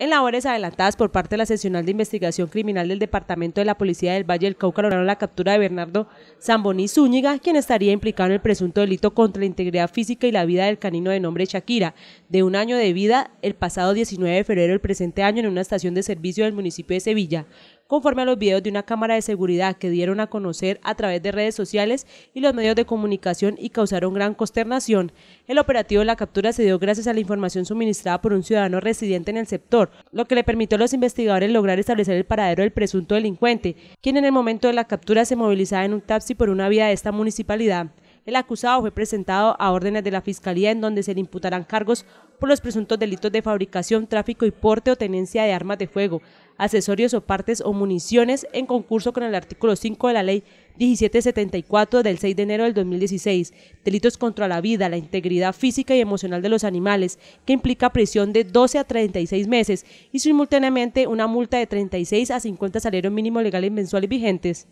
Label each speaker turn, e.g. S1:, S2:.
S1: En labores adelantadas por parte de la seccional de investigación criminal del Departamento de la Policía del Valle del Cauca lograron la captura de Bernardo Zamboní Zúñiga, quien estaría implicado en el presunto delito contra la integridad física y la vida del canino de nombre Shakira, de un año de vida el pasado 19 de febrero del presente año en una estación de servicio del municipio de Sevilla conforme a los videos de una cámara de seguridad que dieron a conocer a través de redes sociales y los medios de comunicación y causaron gran consternación. El operativo de la captura se dio gracias a la información suministrada por un ciudadano residente en el sector, lo que le permitió a los investigadores lograr establecer el paradero del presunto delincuente, quien en el momento de la captura se movilizaba en un taxi por una vía de esta municipalidad. El acusado fue presentado a órdenes de la Fiscalía en donde se le imputarán cargos por los presuntos delitos de fabricación, tráfico y porte o tenencia de armas de fuego, accesorios o partes o municiones en concurso con el artículo 5 de la ley 1774 del 6 de enero del 2016, delitos contra la vida, la integridad física y emocional de los animales, que implica prisión de 12 a 36 meses y simultáneamente una multa de 36 a 50 salarios mínimos legales mensuales vigentes.